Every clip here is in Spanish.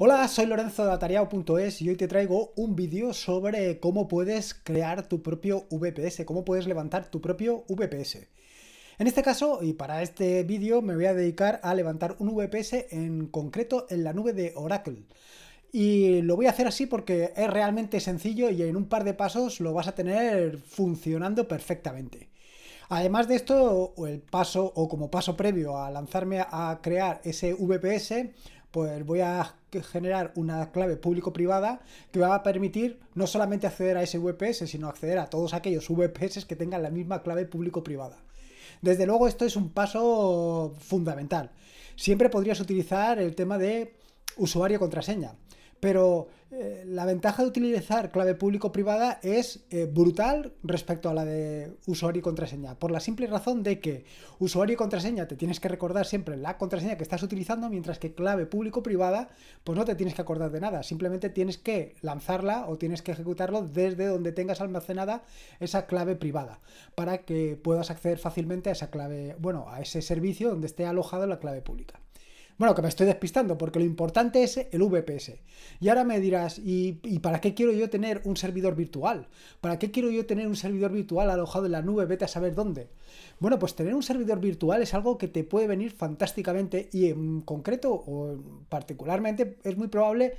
Hola, soy Lorenzo de Atariao.es y hoy te traigo un vídeo sobre cómo puedes crear tu propio VPS, cómo puedes levantar tu propio VPS. En este caso, y para este vídeo, me voy a dedicar a levantar un VPS en concreto en la nube de Oracle. Y lo voy a hacer así porque es realmente sencillo y en un par de pasos lo vas a tener funcionando perfectamente. Además de esto, el paso o como paso previo a lanzarme a crear ese VPS, pues voy a generar una clave público-privada que va a permitir no solamente acceder a ese VPS, sino acceder a todos aquellos VPS que tengan la misma clave público-privada. Desde luego esto es un paso fundamental. Siempre podrías utilizar el tema de usuario-contraseña, pero la ventaja de utilizar clave público-privada es eh, brutal respecto a la de usuario y contraseña, por la simple razón de que usuario y contraseña te tienes que recordar siempre la contraseña que estás utilizando, mientras que clave público-privada, pues no te tienes que acordar de nada, simplemente tienes que lanzarla o tienes que ejecutarlo desde donde tengas almacenada esa clave privada, para que puedas acceder fácilmente a esa clave, bueno, a ese servicio donde esté alojada la clave pública. Bueno, que me estoy despistando, porque lo importante es el VPS. Y ahora me dirás, ¿y, para qué quiero yo tener un servidor virtual? ¿Para qué quiero yo tener un servidor virtual alojado en la nube? Vete a saber dónde. Bueno, pues tener un servidor virtual es algo que te puede venir fantásticamente y en concreto o particularmente es muy probable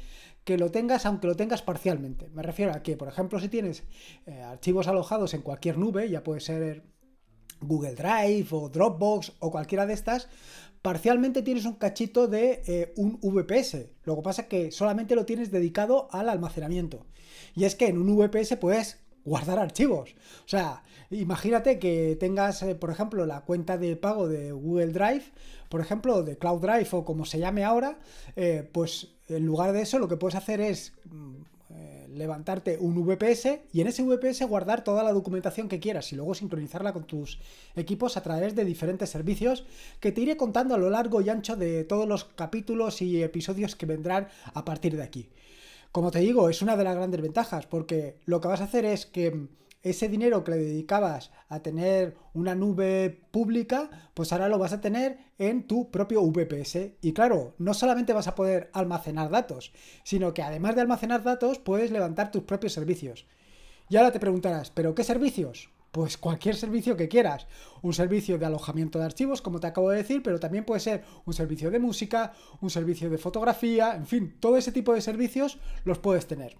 que lo tengas aunque lo tengas parcialmente. Me refiero a que, por ejemplo, si tienes eh, archivos alojados en cualquier nube, ya puede ser Google Drive o Dropbox o cualquiera de estas, parcialmente tienes un cachito de eh, un VPS. Lo que pasa es que solamente lo tienes dedicado al almacenamiento. Y es que en un VPS puedes guardar archivos. O sea, imagínate que tengas, eh, por ejemplo, la cuenta de pago de Google Drive, por ejemplo, de Cloud Drive o como se llame ahora, eh, pues en lugar de eso lo que puedes hacer es mm, levantarte un VPS y en ese VPS guardar toda la documentación que quieras y luego sincronizarla con tus equipos a través de diferentes servicios que te iré contando a lo largo y ancho de todos los capítulos y episodios que vendrán a partir de aquí. Como te digo, es una de las grandes ventajas porque lo que vas a hacer es que ese dinero que le dedicabas a tener una nube pública, pues ahora lo vas a tener en tu propio VPS. Y claro, no solamente vas a poder almacenar datos, sino que además de almacenar datos, puedes levantar tus propios servicios. Y ahora te preguntarás, ¿pero qué servicios? Pues cualquier servicio que quieras. Un servicio de alojamiento de archivos, como te acabo de decir, pero también puede ser un servicio de música, un servicio de fotografía, en fin, todo ese tipo de servicios los puedes tener.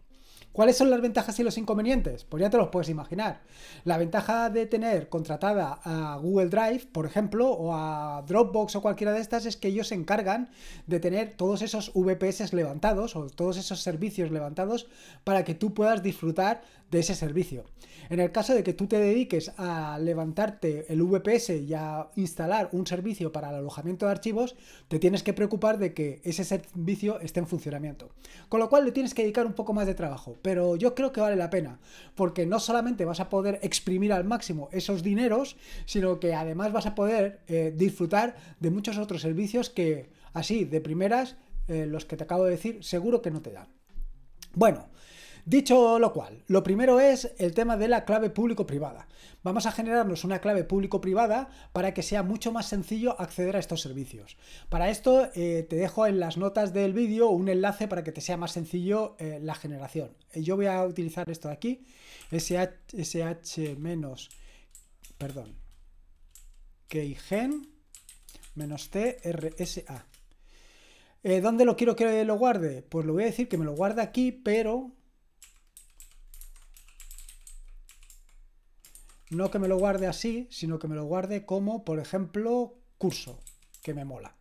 ¿Cuáles son las ventajas y los inconvenientes? Pues ya te los puedes imaginar. La ventaja de tener contratada a Google Drive, por ejemplo, o a Dropbox o cualquiera de estas es que ellos se encargan de tener todos esos VPS levantados o todos esos servicios levantados para que tú puedas disfrutar de ese servicio. En el caso de que tú te dediques a levantarte el VPS y a instalar un servicio para el alojamiento de archivos, te tienes que preocupar de que ese servicio esté en funcionamiento. Con lo cual le tienes que dedicar un poco más de trabajo, pero yo creo que vale la pena, porque no solamente vas a poder exprimir al máximo esos dineros, sino que además vas a poder eh, disfrutar de muchos otros servicios que así, de primeras, eh, los que te acabo de decir, seguro que no te dan. Bueno, Dicho lo cual, lo primero es el tema de la clave público-privada. Vamos a generarnos una clave público-privada para que sea mucho más sencillo acceder a estos servicios. Para esto eh, te dejo en las notas del vídeo un enlace para que te sea más sencillo eh, la generación. Eh, yo voy a utilizar esto de aquí, sh, perdón, keygen trsa. ¿Dónde lo quiero que lo guarde? Pues lo voy a decir que me lo guarde aquí, pero No que me lo guarde así, sino que me lo guarde como, por ejemplo, curso, que me mola.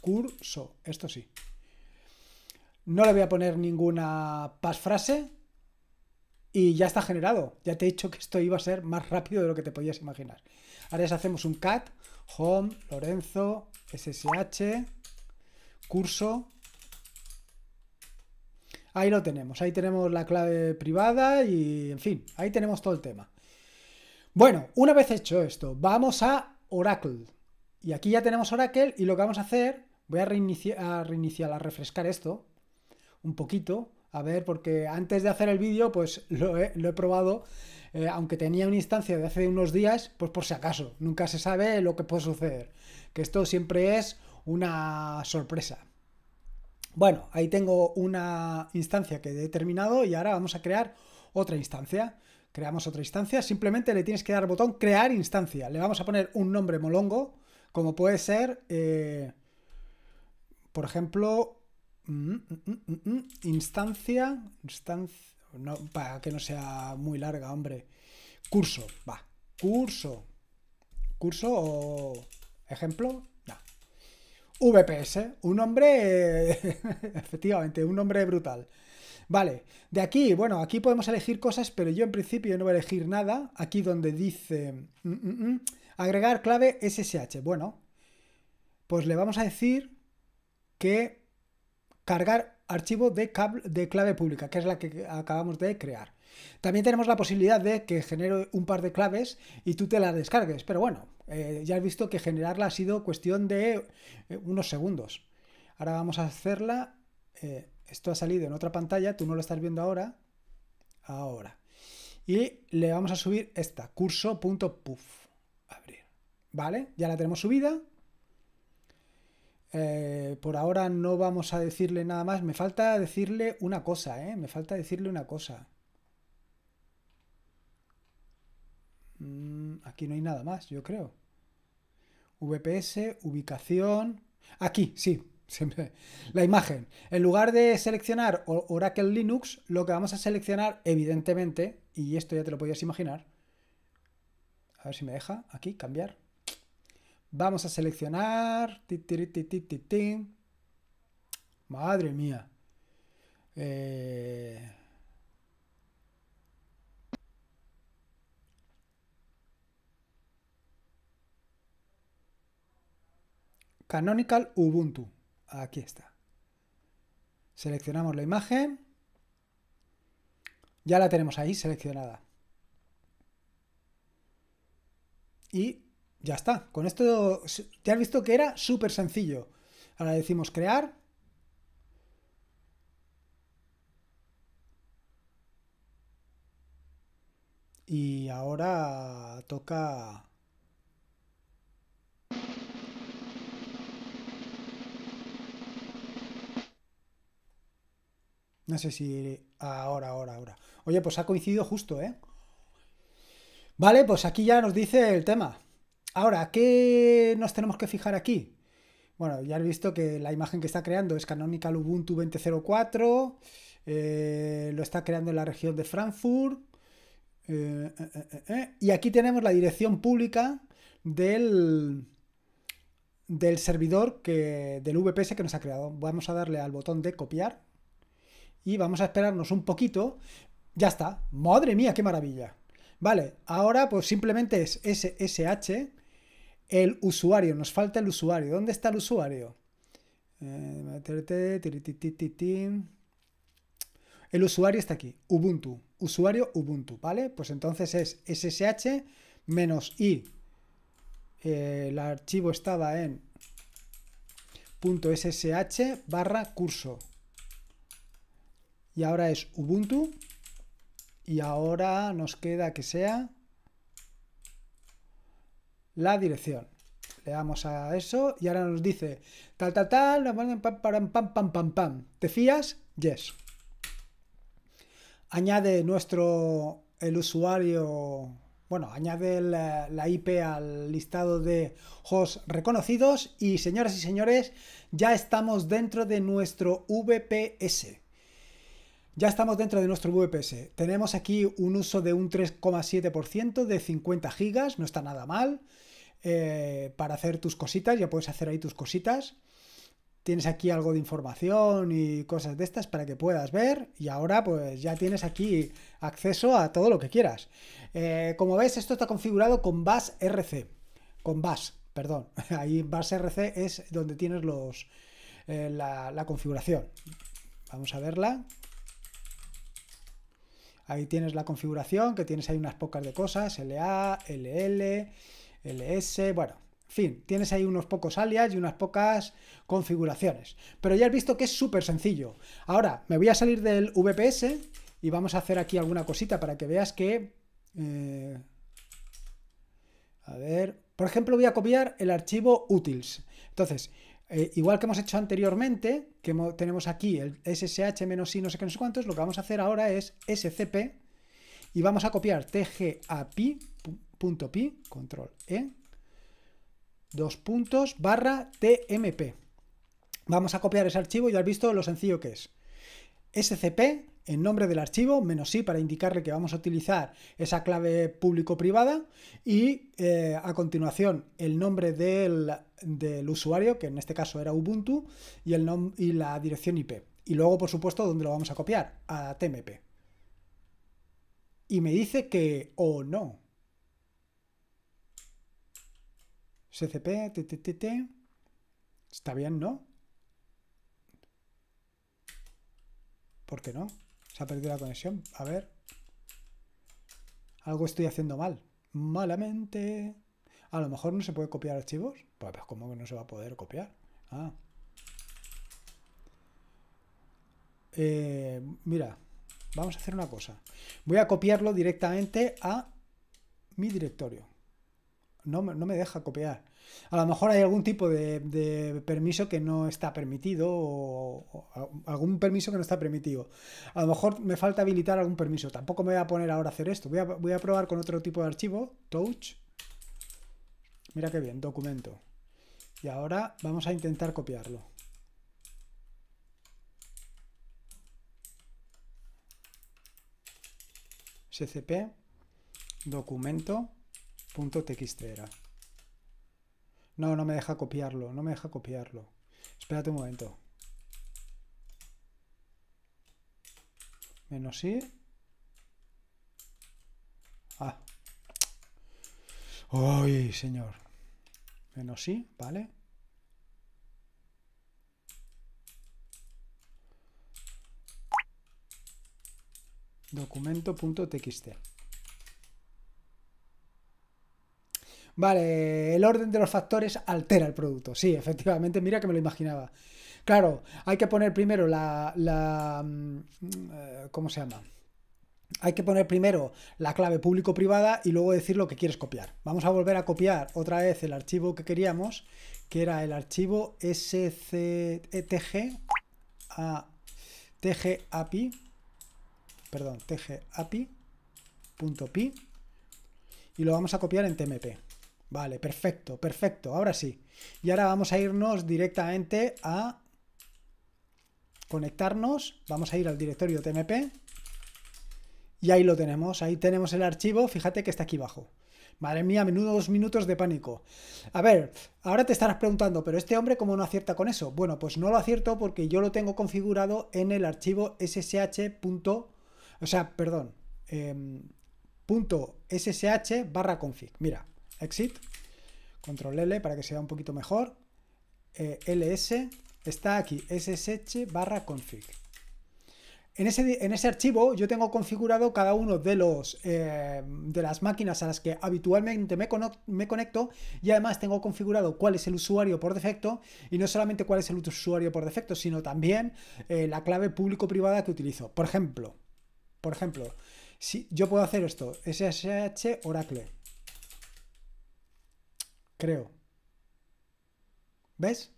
Curso, esto sí. No le voy a poner ninguna pasfrase y ya está generado. Ya te he dicho que esto iba a ser más rápido de lo que te podías imaginar. Ahora ya hacemos un cat, home, Lorenzo, SSH, curso, Ahí lo tenemos, ahí tenemos la clave privada y en fin, ahí tenemos todo el tema. Bueno, una vez hecho esto, vamos a Oracle. Y aquí ya tenemos Oracle y lo que vamos a hacer, voy a reiniciar, a, refrescar esto un poquito. A ver, porque antes de hacer el vídeo, pues lo he, probado, eh, aunque tenía una instancia de hace unos días, pues por si acaso, nunca se sabe lo que puede suceder. Que esto siempre es una sorpresa. Bueno, ahí tengo una instancia que he terminado y ahora vamos a crear otra instancia creamos otra instancia, simplemente le tienes que dar botón crear instancia. Le vamos a poner un nombre molongo, como puede ser, eh, por ejemplo, mm, mm, mm, instancia, para que no sea muy larga, hombre. Curso, va, curso, curso o ejemplo, VPS, un nombre, efectivamente, un nombre brutal. Vale, de aquí, bueno, aquí podemos elegir cosas, pero yo en principio no voy a elegir nada. Aquí donde dice mm, mm, mm, agregar clave SSH. Bueno, pues le vamos a decir que cargar archivo de, de clave pública, que es la que acabamos de crear. También tenemos la posibilidad de que genere un par de claves y tú te las descargues, pero bueno, eh, ya has visto que generarla ha sido cuestión de eh, unos segundos. Ahora vamos a hacerla... Eh, esto ha salido en otra pantalla, tú no lo estás viendo ahora, ahora. Y le vamos a subir esta, curso.puff, abrir. ¿Vale? Ya la tenemos subida. Eh, por ahora no vamos a decirle nada más. Me falta decirle una cosa, ¿eh? Me falta decirle una cosa. Mm, aquí no hay nada más, yo creo. VPS, ubicación. Aquí, sí, Siempre. La imagen. En lugar de seleccionar Oracle Linux, lo que vamos a seleccionar, evidentemente, y esto ya te lo podías imaginar. A ver si me deja aquí cambiar. Vamos a seleccionar. Madre mía. Eh, Canonical Ubuntu. Aquí está. Seleccionamos la imagen. Ya la tenemos ahí seleccionada. Y ya está. Con esto te has visto que era súper sencillo. Ahora decimos crear. Y ahora toca No sé si ahora, ahora, ahora. Oye, pues ha coincidido justo, ¿eh? Vale, pues aquí ya nos dice el tema. Ahora, ¿qué nos tenemos que fijar aquí? Bueno, ya he visto que la imagen que está creando es Canonical Ubuntu 20.04, eh, lo está creando en la región de Frankfurt. Eh, eh, y aquí tenemos la dirección pública del, del servidor que, del VPS que nos ha creado. Vamos a darle al botón de copiar y vamos a esperarnos un poquito. Ya está. Madre mía, qué maravilla. Vale, ahora pues simplemente es SSH, el usuario, nos falta el usuario. ¿Dónde está el usuario? Eh, el usuario está aquí, Ubuntu, usuario Ubuntu, ¿vale? Pues entonces es SSH menos i. Eh, el archivo estaba en .ssh barra curso. Y ahora es Ubuntu. Y ahora nos queda que sea la dirección. Le damos a eso y ahora nos dice tal, tal, tal, pam, pam, pam, pam, pam, pam. ¿Te fías? Yes. Añade nuestro, el usuario, bueno, añade la, la IP al listado de hosts reconocidos y señoras y señores, ya estamos dentro de nuestro VPS. Ya estamos dentro de nuestro VPS. Tenemos aquí un uso de un 3,7% de 50 gigas, no está nada mal. Eh, para hacer tus cositas, ya puedes hacer ahí tus cositas. Tienes aquí algo de información y cosas de estas para que puedas ver. Y ahora pues ya tienes aquí acceso a todo lo que quieras. Eh, como ves, esto está configurado con BAS RC. Con BAS, perdón. Ahí BAS RC es donde tienes los, eh, la configuración. Vamos a verla. Ahí tienes la configuración, que tienes ahí unas pocas de cosas, LA, LL, LS, bueno, en fin, tienes ahí unos pocos alias y unas pocas configuraciones. Pero ya has visto que es súper sencillo. Ahora, me voy a salir del VPS y vamos a hacer aquí alguna cosita para que veas que... Eh, a ver, por ejemplo, voy a copiar el archivo utils. Entonces, eh, igual que hemos hecho anteriormente, que tenemos aquí el SSH menos I, no sé qué, no sé cuántos, lo que vamos a hacer ahora es SCP y vamos a copiar pi control E, dos puntos, barra tmp. Vamos a copiar ese archivo, y ya has visto lo sencillo que es. SCP el nombre del archivo, menos sí para indicarle que vamos a utilizar esa clave público-privada y eh, a continuación el nombre del, usuario, que en este caso era Ubuntu, y, el y la dirección IP. Y luego, por supuesto, ¿dónde lo vamos a copiar? A TMP. Y me dice que o no. CCP, TTTT. Está bien, ¿no? ¿Por qué no? Se ha perdido la conexión. A ver. Algo estoy haciendo mal. Malamente. A lo mejor no se puede copiar archivos. Pues, pues como que no se va a poder copiar? Ah. Eh, mira, vamos a hacer una cosa. Voy a copiarlo directamente a mi directorio no, me deja copiar. A lo mejor hay algún tipo de, permiso que no está permitido o, algún permiso que no está permitido. A lo mejor me falta habilitar algún permiso. Tampoco me voy a poner ahora a hacer esto. Voy a, voy a probar con otro tipo de archivo, touch. Mira qué bien, documento. Y ahora vamos a intentar copiarlo. SCP, documento, .txt era. No, no me deja copiarlo, no me deja copiarlo. Espérate un momento. Menos i. Ah. Uy, señor! Menos i, ¿vale? Documento.txt. Vale, el orden de los factores altera el producto. Sí, efectivamente, mira que me lo imaginaba. Claro, hay que poner primero la, la mm, eh, ¿cómo se llama? Hay que poner primero la clave público-privada y luego decir lo que quieres copiar. Vamos a volver a copiar otra vez el archivo que queríamos, que era el archivo sctg e a tgapi, perdón, tgapi.pi y lo vamos a copiar en tmp. Vale, perfecto, perfecto. Ahora sí. Y ahora vamos a irnos directamente a conectarnos. Vamos a ir al directorio TMP. Y ahí lo tenemos. Ahí tenemos el archivo. Fíjate que está aquí abajo. Madre mía, menudo dos minutos de pánico. A ver, ahora te estarás preguntando, pero este hombre cómo no acierta con eso. Bueno, pues no lo acierto porque yo lo tengo configurado en el archivo ssh. O sea, perdón. Em, punto .ssh barra config. Mira, exit, control L para que sea un poquito mejor, eh, ls, está aquí, ssh barra config. En ese, en ese, archivo yo tengo configurado cada uno de, los, eh, de las máquinas a las que habitualmente me, me, conecto y además tengo configurado cuál es el usuario por defecto y no solamente cuál es el usuario por defecto, sino también eh, la clave público-privada que utilizo. Por ejemplo, por ejemplo, si yo puedo hacer esto, SSH Oracle creo. ¿Ves?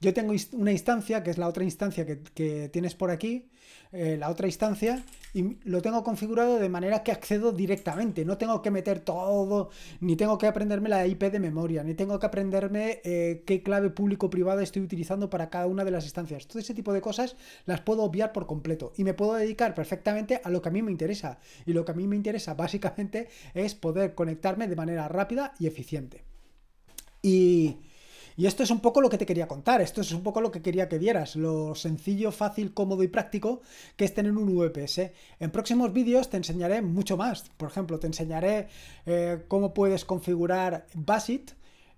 Yo tengo una instancia, que es la otra instancia que, tienes por aquí, eh, la otra instancia, y lo tengo configurado de manera que accedo directamente. No tengo que meter todo, ni tengo que aprenderme la IP de memoria, ni tengo que aprenderme eh, qué clave público-privada estoy utilizando para cada una de las instancias. Todo ese tipo de cosas las puedo obviar por completo y me puedo dedicar perfectamente a lo que a mí me interesa. Y lo que a mí me interesa básicamente es poder conectarme de manera rápida y eficiente. Y, esto es un poco lo que te quería contar, esto es un poco lo que quería que vieras, lo sencillo, fácil, cómodo y práctico que es tener un VPS. En próximos vídeos te enseñaré mucho más, por ejemplo, te enseñaré eh, cómo puedes configurar Basit,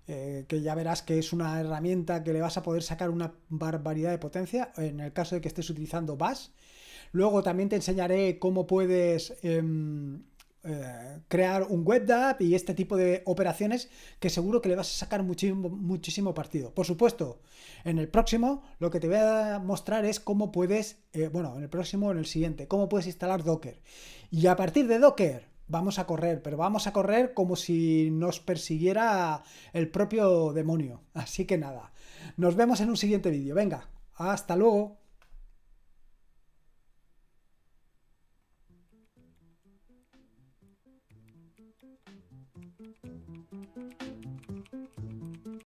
eh, que ya verás que es una herramienta que le vas a poder sacar una barbaridad de potencia en el caso de que estés utilizando Bash. Luego también te enseñaré cómo puedes... Em, eh, crear un web app y este tipo de operaciones que seguro que le vas a sacar muchísimo, muchísimo partido. Por supuesto, en el próximo lo que te voy a mostrar es cómo puedes, eh, bueno, en el próximo en el siguiente, cómo puedes instalar Docker. Y a partir de Docker vamos a correr, pero vamos a correr como si nos persiguiera el propio demonio. Así que nada, nos vemos en un siguiente vídeo. Venga, hasta luego.